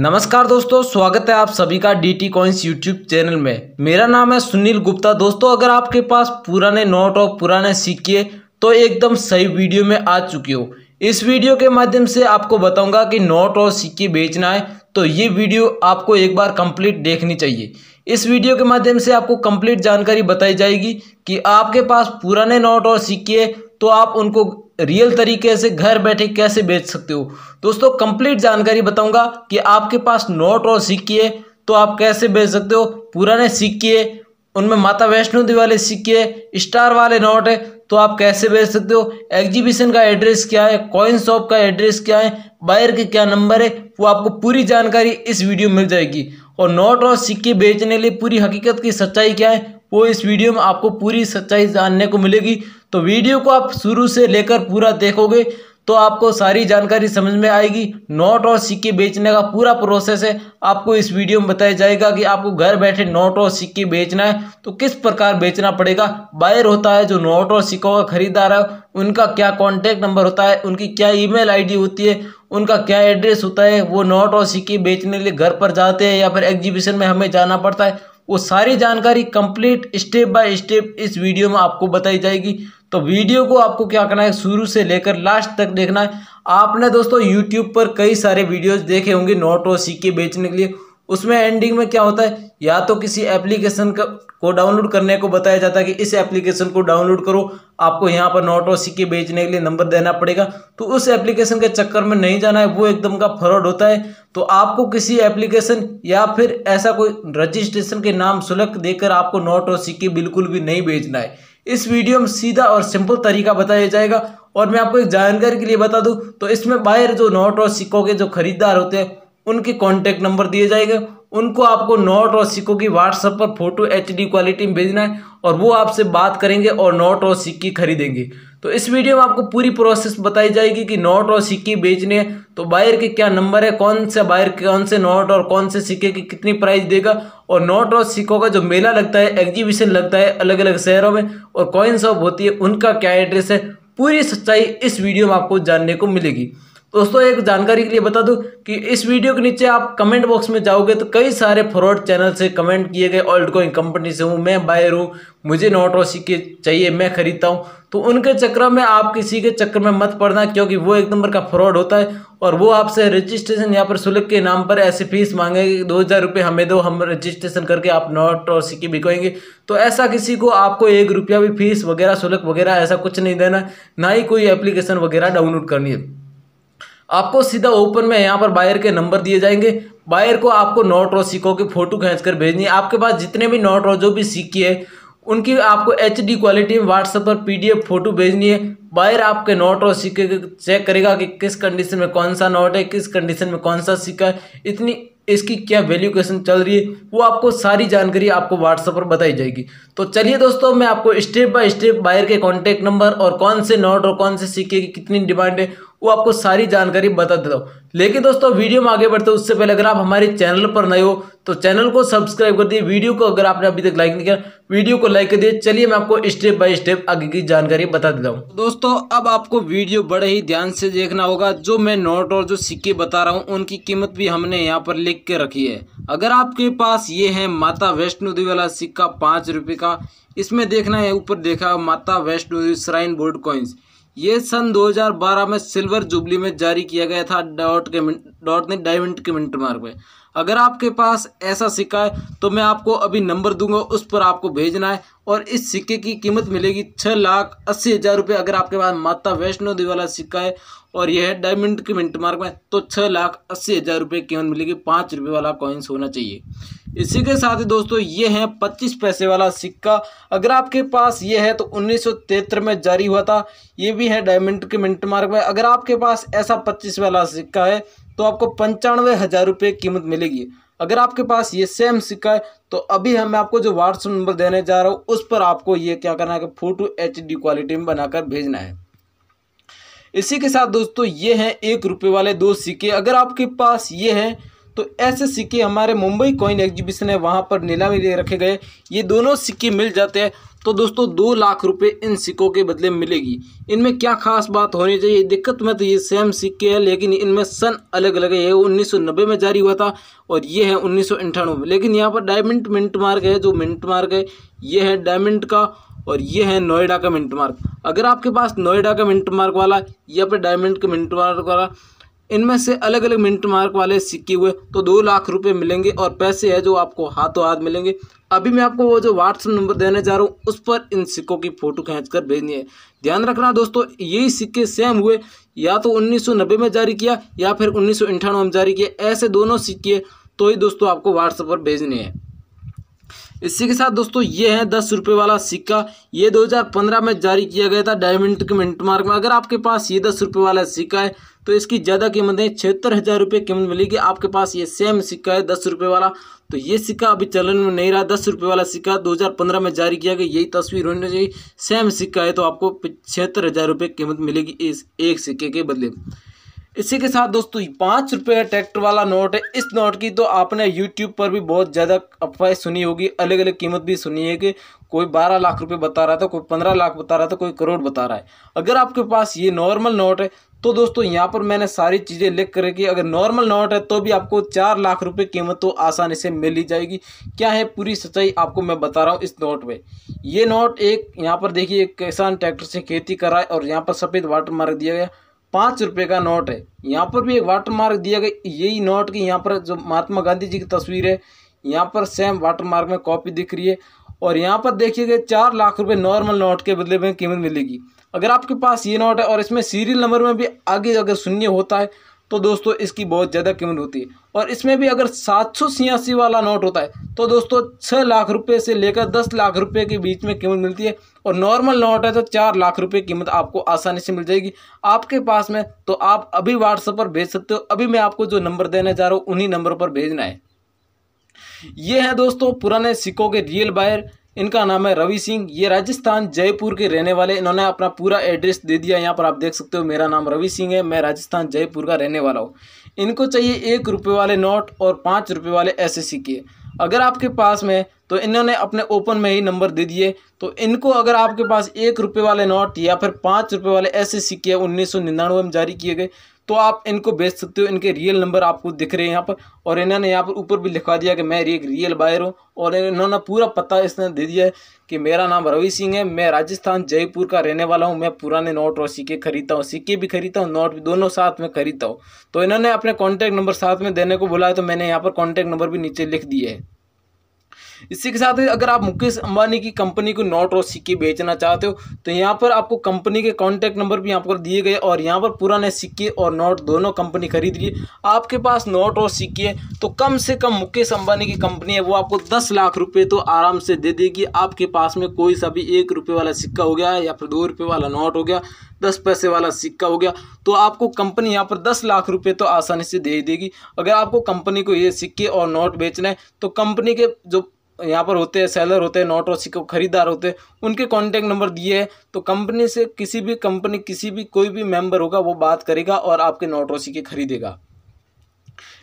नमस्कार दोस्तों स्वागत है आप सभी का D T coins YouTube channel में मेरा नाम है सुनील गुप्ता दोस्तों अगर आपके पास पुराने नोट और पुराने सिक्के तो एकदम सही वीडियो में आ चुके हो इस वीडियो के माध्यम से आपको बताऊंगा कि नोट और सिक्के बेचना है तो ये वीडियो आपको एक बार कंप्लीट देखनी चाहिए इस वीडियो के माध्यम से आपको कंप्लीट जानकारी बताई जाएगी कि आपके पास पुराने नोट और सिक्के तो आप उनको रियल तरीके से घर बैठे कैसे बेच सकते हो दोस्तों कंप्लीट जानकारी बताऊंगा कि आपके पास नोट और सिक्के तो आप कैसे बेच सकते हो पुराने सिक्के उनमें माता वैष्णो देवी वाले सिक्के स्टार वाले नोट है तो आप कैसे बेच सकते हो एग्जीबिशन का एड्रेस क्या है कॉइन शॉप का एड्रेस क्या है बायर के क्या नंबर है वो आपको पूरी जानकारी इस वीडियो में मिल जाएगी और नोट और सिक्के बेचने लिए पूरी हकीकत की सच्चाई क्या है वो इस वीडियो में आपको पूरी सच्चाई जानने को मिलेगी तो वीडियो को आप शुरू से लेकर पूरा देखोगे तो आपको सारी जानकारी समझ में आएगी नोट और सिक्के बेचने का पूरा प्रोसेस है आपको इस वीडियो में बताया जाएगा कि आपको घर बैठे नोट और सिक्के बेचना है तो किस प्रकार बेचना पड़ेगा बायर होता है जो नोट और सिक्कों का खरीदार है उनका क्या कॉन्टैक्ट नंबर होता है उनकी क्या ईमेल आईडी होती है उनका क्या एड्रेस होता है वो नोट और सिक्के बेचने के लिए घर पर जाते हैं या फिर एग्जीबिशन में हमें जाना पड़ता है वो सारी जानकारी कंप्लीट स्टेप बाय स्टेप इस वीडियो में आपको बताई जाएगी तो वीडियो को आपको क्या करना है शुरू से लेकर लास्ट तक देखना है आपने दोस्तों यूट्यूब पर कई सारे वीडियोज़ देखे होंगे नोट और सीके बेचने के लिए उसमें एंडिंग में क्या होता है या तो किसी एप्लीकेशन का को डाउनलोड करने को बताया जाता है कि इस एप्लीकेशन को डाउनलोड करो आपको यहाँ पर नोट और सिक्के बेचने के लिए नंबर देना पड़ेगा तो उस एप्लीकेशन के चक्कर में नहीं जाना है वो एकदम का फ्रॉड होता है तो आपको किसी एप्लीकेशन या फिर ऐसा कोई रजिस्ट्रेशन के नाम सुलग देकर आपको नोट और सिक्के बिल्कुल भी नहीं बेचना है इस वीडियो में सीधा और सिंपल तरीका बताया जाएगा और मैं आपको एक जानकारी के लिए बता दूँ तो इसमें बाहर जो नोट और सिक्कों के जो खरीदार होते हैं उनके कॉन्टैक्ट नंबर दिए जाएंगे उनको आपको नोट और सिक्कों की व्हाट्सएप पर फोटो एच क्वालिटी में भेजना है और वो आपसे बात करेंगे और नोट और सिक्की खरीदेंगे तो इस वीडियो में आपको पूरी प्रोसेस बताई जाएगी कि नोट और सिक्के बेचने हैं तो बायर के क्या नंबर है कौन से बायर के कौन से नोट और कौन से सिक्के की कितनी प्राइस देगा और नोट और सिक्कों का जो मेला लगता है एग्जीबिशन लगता है अलग अलग शहरों में और कॉइन शॉप होती है उनका क्या एड्रेस है पूरी सच्चाई इस वीडियो में आपको जानने को मिलेगी दोस्तों एक जानकारी के लिए बता दूं कि इस वीडियो के नीचे आप कमेंट बॉक्स में जाओगे तो कई सारे फ्रॉड चैनल से कमेंट किए गए ऑल्ड कोइन कंपनी से हूँ मैं बायर हूँ मुझे नोट रोसी के चाहिए मैं खरीदता हूँ तो उनके चक्र में आप किसी के चक्कर में मत पड़ना क्योंकि वो एक नंबर का फ्रॉड होता है और वो आपसे रजिस्ट्रेशन यहाँ पर सुलग के नाम पर ऐसे फीस मांगेंगे कि दो हज़ार रुपये हमें दो हम रजिस्ट्रेशन करके आप नोट और सिक्के बिकोएंगे तो ऐसा किसी को आपको एक रुपया भी फीस वगैरह सुलग वगैरह ऐसा कुछ नहीं देना ना ही कोई एप्लीकेशन वगैरह डाउनलोड करनी है आपको सीधा ओपन में यहाँ पर बायर के नंबर दिए जाएंगे बायर को आपको नोट और सिक्कों की फ़ोटो खींच कर भेजनी है आपके पास जितने भी नोट और जो भी सिक्के है उनकी आपको एच क्वालिटी में व्हाट्सएप पर एफ फोटो भेजनी है बायर आपके नोट और सिक्के चेक करेगा कि किस कंडीशन में कौन सा नोट है किस कंडीशन में कौन सा सिक्का है इतनी इसकी क्या वैल्यूकेशन चल रही है वो आपको सारी जानकारी आपको व्हाट्सएप पर बताई जाएगी तो चलिए दोस्तों मैं आपको स्टेप बाय स्टेप बायर के कॉन्टैक्ट नंबर और कौन से नोट और कौन से सिक्के की कितनी डिमांड है वो आपको सारी जानकारी बता देता हूँ लेकिन दोस्तों वीडियो में आगे बढ़ते उससे पहले अगर आप हमारे चैनल पर नए हो तो चैनल को सब्सक्राइब कर दिए वीडियो को अगर आपने अभी तक लाइक नहीं किया वीडियो को लाइक कर दिए चलिए मैं आपको स्टेप बाय स्टेप आगे की जानकारी बता देता हूँ दोस्तों अब आपको वीडियो बड़े ही ध्यान से देखना होगा जो मैं नोट और जो सिक्के बता रहा हूँ उनकी कीमत भी हमने यहाँ पर लिख देख के रखिए अगर आपके पास ये है माता वैष्णो देवी वाला सिक्का पाँच रुपये का इसमें देखना है ऊपर देखा Mata Vaishno Devi shrine board coins ये सन 2012 में सिल्वर जुबली में जारी किया गया था डॉट के डॉट ने डायमंड के मिनट मार्क में अगर आपके पास ऐसा सिक्का है तो मैं आपको अभी नंबर दूंगा उस पर आपको भेजना है और इस सिक्के की कीमत मिलेगी छः लाख अस्सी हज़ार रुपये अगर आपके पास माता वैष्णो देवी वाला सिक्का है और यह है डायमंड के मिनट मार्क में तो छः लाख अस्सी हज़ार रुपये कीमत मिलेगी पाँच रुपये वाला कॉइन्स होना चाहिए इसी के साथ ही दोस्तों ये है पच्चीस पैसे वाला सिक्का अगर आपके पास ये है तो उन्नीस में जारी हुआ था ये भी है डायमंड के मिनट मार्क में अगर आपके पास ऐसा पच्चीस वाला सिक्का है तो आपको पंचानवे हज़ार रुपये कीमत मिलेगी अगर आपके पास ये सेम सिक्का है तो अभी हम आपको जो व्हाट्सअप नंबर देने जा रहा हूँ उस पर आपको ये क्या करना है कि फ़ोटो एच क्वालिटी में बनाकर भेजना है इसी के साथ दोस्तों ये हैं एक रुपये वाले दो सिक्के अगर आपके पास ये हैं तो ऐसे सिक्के हमारे मुंबई कॉइन एग्जीबिशन है वहाँ पर नीलामी रखे गए ये दोनों सिक्के मिल जाते हैं तो दोस्तों दो लाख रुपए इन सिक्कों के बदले मिलेगी इनमें क्या खास बात होनी चाहिए दिक्कत में तो ये सेम सिक्के हैं लेकिन इनमें सन अलग अलग है उन्नीस में जारी हुआ था और ये है उन्नीस में लेकिन यहाँ पर डायमंड मिंट मार्क है जो मिंट मार्क है ये है डायमंड का और ये है नोएडा का मिंट मार्क अगर आपके पास नोएडा का मिंट मार्क वाला या फिर डायमंड का मिंट मार्क वाला इनमें से अलग अलग मिनट मार्क वाले सिक्के हुए तो दो लाख रुपए मिलेंगे और पैसे है जो आपको हाथों हाथ मिलेंगे अभी मैं आपको वो जो व्हाट्सअप नंबर देने जा रहा हूँ उस पर इन सिक्कों की फ़ोटो खींचकर भेजनी है ध्यान रखना दोस्तों यही सिक्के सेम हुए या तो उन्नीस में जारी किया या फिर उन्नीस में जारी किया ऐसे दोनों सिक्के तो ही दोस्तों आपको व्हाट्सएप पर भेजने हैं इसी के साथ दोस्तों ये है दस रुपये वाला सिक्का ये 2015 में जारी किया गया था डायमंड के मिनट मार्क में अगर आपके पास ये दस रुपये वाला सिक्का है तो इसकी ज़्यादा कीमत है छिहत्तर हज़ार रुपये कीमत मिलेगी आपके पास ये सेम सिक्का है दस रुपये वाला तो ये सिक्का अभी चलन में नहीं रहा दस रुपये वाला सिक्का 2015 में जारी किया गया यही तस्वीर होनी चाहिए सेम सिक्का है तो आपको छिहत्तर हज़ार रुपये कीमत मिलेगी इस एक सिक्के के बदले इसी के साथ दोस्तों पाँच रुपये ट्रैक्टर वाला नोट है इस नोट की तो आपने यूट्यूब पर भी बहुत ज़्यादा अफवाह सुनी होगी अलग अलग कीमत भी सुनी है कि कोई बारह लाख रुपए बता रहा था कोई पंद्रह लाख बता रहा था कोई करोड़ बता रहा है अगर आपके पास ये नॉर्मल नोट है तो दोस्तों यहाँ पर मैंने सारी चीज़ें लिख कर रखी अगर नॉर्मल नोट है तो भी आपको चार लाख रुपए कीमत तो आसानी से मिल ही जाएगी क्या है पूरी सच्चाई आपको मैं बता रहा हूँ इस नोट में ये नोट एक यहाँ पर देखिए किसान ट्रैक्टर से खेती कराए और यहाँ पर सफ़ेद वाटर मार्क दिया गया पाँच रुपये का नोट है यहाँ पर भी एक वाटर दिया गया यही नोट की यहाँ पर जो महात्मा गांधी जी की तस्वीर है यहाँ पर सेम वाटर में कॉपी दिख रही है और यहाँ पर देखिएगा चार लाख रुपए नॉर्मल नोट के बदले में कीमत मिलेगी अगर आपके पास ये नोट है और इसमें सीरियल नंबर में भी आगे अगर शून्य होता है तो दोस्तों इसकी बहुत ज़्यादा कीमत होती है और इसमें भी अगर सात सौ छियासी वाला नोट होता है तो दोस्तों छः लाख रुपए से लेकर दस लाख रुपए के बीच में कीमत मिलती है और नॉर्मल नोट है तो चार लाख रुपए कीमत आपको आसानी से मिल जाएगी आपके पास में तो आप अभी व्हाट्सएप पर भेज सकते हो अभी मैं आपको जो नंबर देना चाह रहा हूँ उन्हीं नंबर पर भेजना है ये है दोस्तों पुराने सिक्कों के रियल बायर इनका नाम है रवि सिंह ये राजस्थान जयपुर के रहने वाले इन्होंने अपना पूरा एड्रेस दे दिया यहाँ पर आप देख सकते हो मेरा नाम रवि सिंह है मैं राजस्थान जयपुर का रहने वाला हूँ इनको चाहिए एक रुपये वाले नोट और पाँच रुपये वाले एस एस के अगर आपके पास में तो इन्होंने अपने ओपन में ही नंबर दे दिए तो इनको अगर आपके पास एक रुपये वाले नोट या फिर पाँच रुपये वाले एस एस के उन्नीस सौ निन्यानवे में जारी किए गए तो आप इनको बेच सकते हो इनके रियल नंबर आपको दिख रहे हैं यहाँ पर और इन्होंने यहाँ पर ऊपर भी लिखवा दिया कि मैं एक रियल बायर हूँ और इन्होंने पूरा पता इसने दे दिया है कि मेरा नाम रवि सिंह है मैं राजस्थान जयपुर का रहने वाला हूँ मैं पुराने नोट और सिक्के खरीदता हूँ सिक्के भी खरीदता हूँ नोट भी दोनों साथ में खरीदता हूँ तो इन्होंने अपने कॉन्टैक्ट नंबर साथ में देने को बुलाया तो मैंने यहाँ पर कॉन्टैक्ट नंबर भी नीचे लिख दिया है इसी के साथ अगर आप मुकेश अंबानी की कंपनी को नोट और सिक्के बेचना चाहते हो तो यहाँ पर आपको कंपनी के कॉन्टैक्ट नंबर भी यहाँ पर दिए गए और यहाँ पर पुराने सिक्के और नोट दोनों कंपनी खरीद लिए आपके पास नोट और सिक्के तो कम से कम मुकेश अंबानी की कंपनी है वो आपको दस लाख रुपये तो आराम से दे देगी आपके पास में कोई सा भी एक रुपये वाला सिक्का हो गया या फिर दो रुपये वाला नोट हो गया दस पैसे वाला सिक्का हो गया तो आपको कंपनी यहाँ पर दस लाख रुपए तो आसानी से दे देगी अगर आपको कंपनी को ये सिक्के और नोट बेचना है तो कंपनी के जो यहाँ पर होते हैं सेलर होते हैं नोट और सिक्के खरीदार होते हैं उनके कॉन्टैक्ट नंबर दिए हैं तो कंपनी से किसी भी कंपनी किसी भी कोई भी मेम्बर होगा वो बात करेगा और आपके नोट और सिक्के खरीदेगा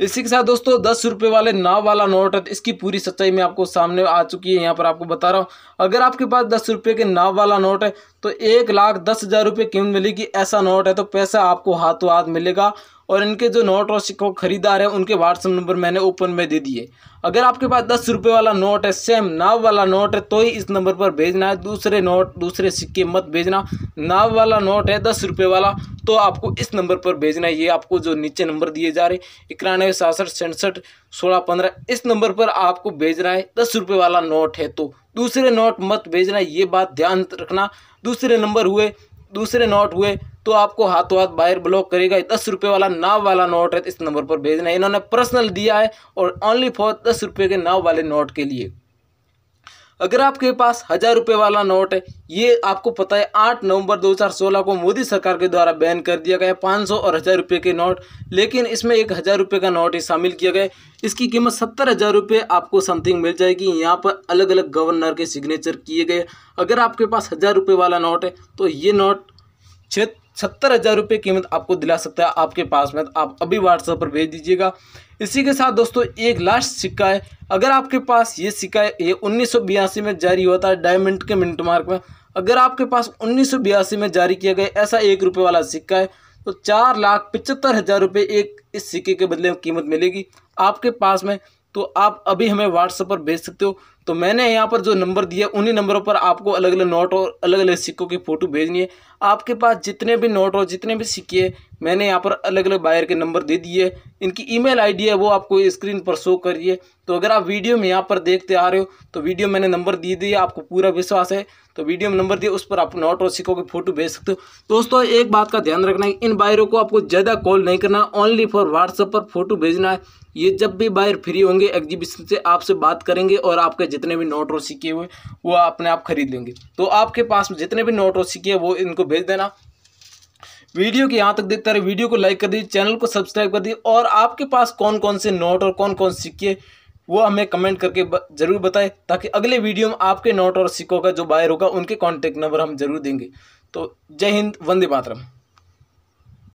इसी के साथ दोस्तों दस रुपये वाले नाव वाला नोट है तो इसकी पूरी सच्चाई में आपको सामने आ चुकी है यहाँ पर आपको बता रहा हूँ अगर आपके पास दस रुपये के नाव वाला नोट है तो एक लाख दस हज़ार रुपये कीमत मिलेगी ऐसा नोट है तो पैसा आपको हाथों हाथ मिलेगा और इनके जो नोट और सिक्कों खरीदार हैं उनके व्हाट्सअप नंबर मैंने ओपन में दे दिए अगर आपके पास दस रुपये वाला नोट है सेम नाव वाला नोट है तो ही इस नंबर पर भेजना है दूसरे नोट दूसरे सिक्के मत भेजना नाव वाला नोट है दस रुपये वाला तो आपको इस नंबर पर भेजना है ये आपको जो नीचे नंबर दिए जा रहे इक्यानवे सासठ सड़सठ सोलह पंद्रह इस नंबर पर आपको भेजना है दस रुपये वाला नोट है तो दूसरे नोट मत भेजना ये बात ध्यान रखना दूसरे नंबर हुए दूसरे नोट हुए तो आपको हाथों हाथ बाहर ब्लॉक करेगा दस रुपये वाला नाव वाला नोट है इस नंबर पर भेजना है इन्होंने पर्सनल दिया है और ओनली फॉर दस रुपये के नाव वाले नोट के लिए अगर आपके पास हज़ार रुपये वाला नोट है ये आपको पता है आठ नवंबर 2016 को मोदी सरकार के द्वारा बैन कर दिया गया पाँच सौ और हज़ार रुपये के नोट लेकिन इसमें एक हज़ार रुपये का नोट ही शामिल किया गया इसकी कीमत सत्तर हज़ार रुपये आपको समथिंग मिल जाएगी यहाँ पर अलग अलग गवर्नर के सिग्नेचर किए गए अगर आपके पास हज़ार रुपये वाला नोट है तो ये नोट छत सत्तर हज़ार रुपये कीमत आपको दिला सकता है आपके पास में तो आप अभी व्हाट्सएप पर भेज दीजिएगा इसी के साथ दोस्तों एक लास्ट सिक्का है अगर आपके पास ये सिक्का है ये उन्नीस में जारी हुआ था डायमंड के मिनट मार्क में अगर आपके पास उन्नीस में जारी किया गया ऐसा एक रुपये वाला सिक्का है तो चार लाख पचहत्तर हज़ार रुपये एक इस सिक्के के बदले में कीमत मिलेगी आपके पास में तो आप अभी हमें व्हाट्सएप पर भेज सकते हो तो मैंने यहाँ पर जो नंबर दिया उन्हीं नंबरों पर आपको अलग अलग नोट और अलग अलग सिक्कों की फ़ोटो भेजनी है आपके पास जितने भी नोट और जितने भी सिक्के मैंने यहाँ पर अलग अलग बायर के नंबर दे दिए इनकी ईमेल आईडी है वो आपको स्क्रीन पर शो करिए तो अगर आप वीडियो में यहाँ पर देखते आ रहे हो तो वीडियो मैंने नंबर दे दिए आपको पूरा विश्वास है तो वीडियो में नंबर दिए उस पर आप नोट और सिक्कों की फ़ोटो भेज सकते हो दोस्तों एक बात का ध्यान रखना है इन बायरों को आपको ज़्यादा कॉल नहीं करना ओनली फॉर व्हाट्सअप पर फोटो भेजना है ये जब भी बायर फ्री होंगे एग्जीबिशन से आपसे बात करेंगे और आपके जितने भी नोट और सिक्के हुए वो अपने आप खरीद लेंगे तो आपके पास जितने भी नोट और सिक्के वो इनको भेज देना वीडियो के यहाँ तक देखते रहे वीडियो को लाइक कर दीजिए चैनल को सब्सक्राइब कर दीजिए और आपके पास कौन कौन से नोट और कौन कौन सिक्के वो हमें कमेंट करके ज़रूर बताएं ताकि अगले वीडियो में आपके नोट और सिक्कों का जो बायर होगा उनके कॉन्टैक्ट नंबर हम जरूर देंगे तो जय हिंद वंदे मातरम